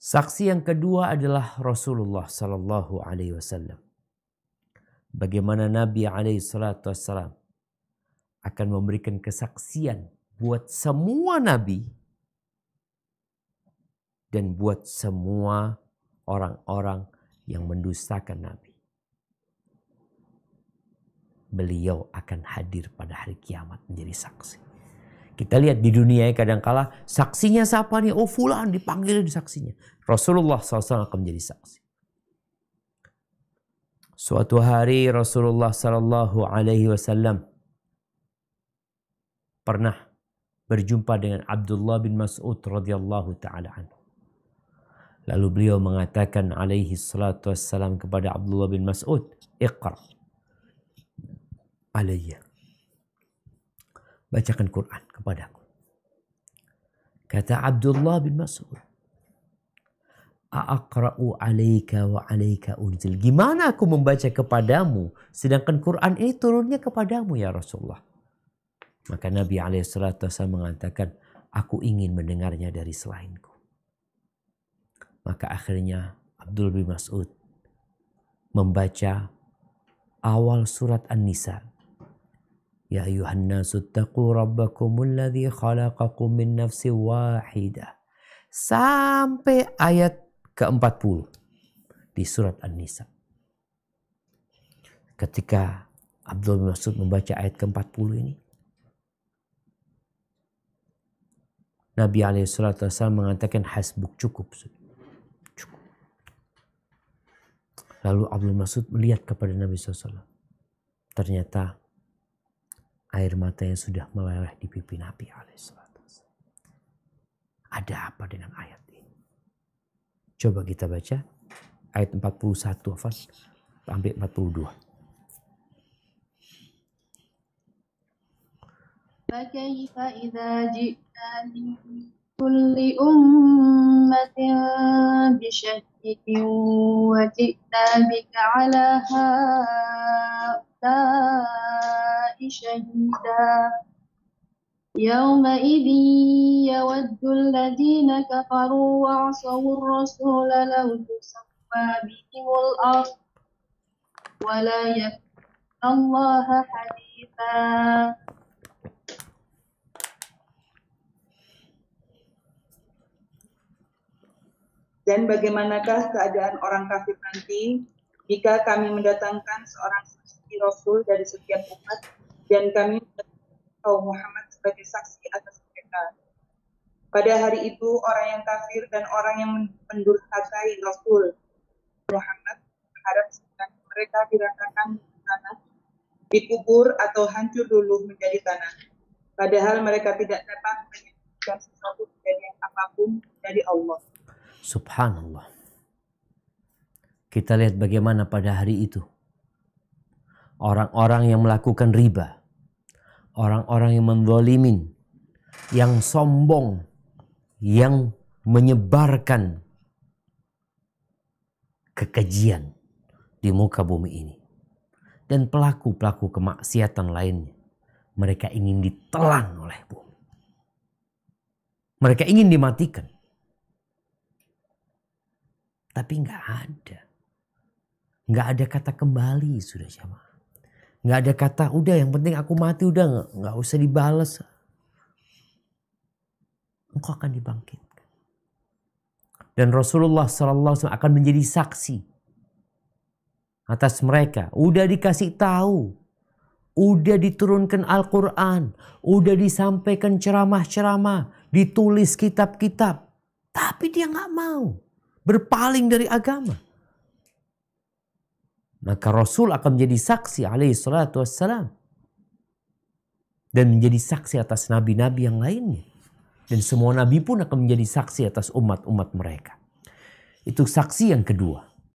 Saksi yang kedua adalah Rasulullah Sallallahu Alaihi Wasallam. Bagaimana Nabi Alaihi Wasallam akan memberikan kesaksian buat semua nabi dan buat semua orang-orang yang mendustakan nabi. Beliau akan hadir pada hari kiamat menjadi saksi. Kita lihat di dunia ya kadangkala saksinya siapa nih? Oh fulan dipanggil di saksinya. Rasulullah SAW akan menjadi saksi. Suatu hari Rasulullah Sallallahu Alaihi Wasallam pernah berjumpa dengan Abdullah bin Mas'ud radhiyallahu taala anhu. Lalu beliau mengatakan alaihi salatu wassalam kepada Abdullah bin Mas'ud, "Iqra alayya." bacakan Quran kepadaku. Kata Abdullah bin Mas'ud, A'aqra'u alaika wa alaika unzil. Gimana aku membaca kepadamu sedangkan Quran ini turunnya kepadamu ya Rasulullah. Maka Nabi SAW mengatakan, aku ingin mendengarnya dari selainku. Maka akhirnya Abdul bin Mas'ud membaca awal surat An-Nisa يا أيها الناس اتقوا ربكم الذي خلقكم من نفس واحدة sampai ayat ke-40 di surat An-Nisa. Ketika Abdul Mas'ud membaca ayat ke-40 ini, Nabi SAW mengatakan hasbuk cukup. cukup. Lalu Abdul Mas'ud melihat kepada Nabi SAW. Ternyata air mata yang sudah meleleh di pipi Nabi alaihissalam. Ada apa dengan ayat ini? Coba kita baca ayat 41 sampai 42. فكيف إذا جئنا من كل أمة بشهيد وجئنا بك على هؤلاء شهيدا يومئذ يود الذين كفروا وعصوا الرسول لو تسمى بهم الأرض ولا يكون الله حديثا Dan bagaimanakah keadaan orang kafir nanti jika kami mendatangkan seorang saksi rasul dari setiap umat dan kami tahu Muhammad sebagai saksi atas mereka. Pada hari itu, orang yang kafir dan orang yang mendurhakai Rasul Muhammad berharap mereka diratakan tanah, dikubur atau hancur dulu menjadi tanah. Padahal mereka tidak dapat menyebutkan sesuatu kejadian apapun dari Allah. Subhanallah. Kita lihat bagaimana pada hari itu. Orang-orang yang melakukan riba, orang-orang yang mendolimin, yang sombong, yang menyebarkan kekejian di muka bumi ini. Dan pelaku-pelaku kemaksiatan lainnya. Mereka ingin ditelan oleh bumi. Mereka ingin dimatikan. Tapi nggak ada. Nggak ada kata kembali sudah jamaah. Nggak ada kata udah yang penting aku mati udah nggak, nggak usah dibales. Engkau akan dibangkitkan. Dan Rasulullah SAW akan menjadi saksi atas mereka. Udah dikasih tahu. Udah diturunkan Al-Quran. Udah disampaikan ceramah-ceramah. Ditulis kitab-kitab. Tapi dia nggak mau. Berpaling dari agama. Maka Rasul akan menjadi saksi alaihi salatu wassalam. Dan menjadi saksi atas nabi-nabi yang lainnya. Dan semua nabi pun akan menjadi saksi atas umat-umat mereka. Itu saksi yang kedua.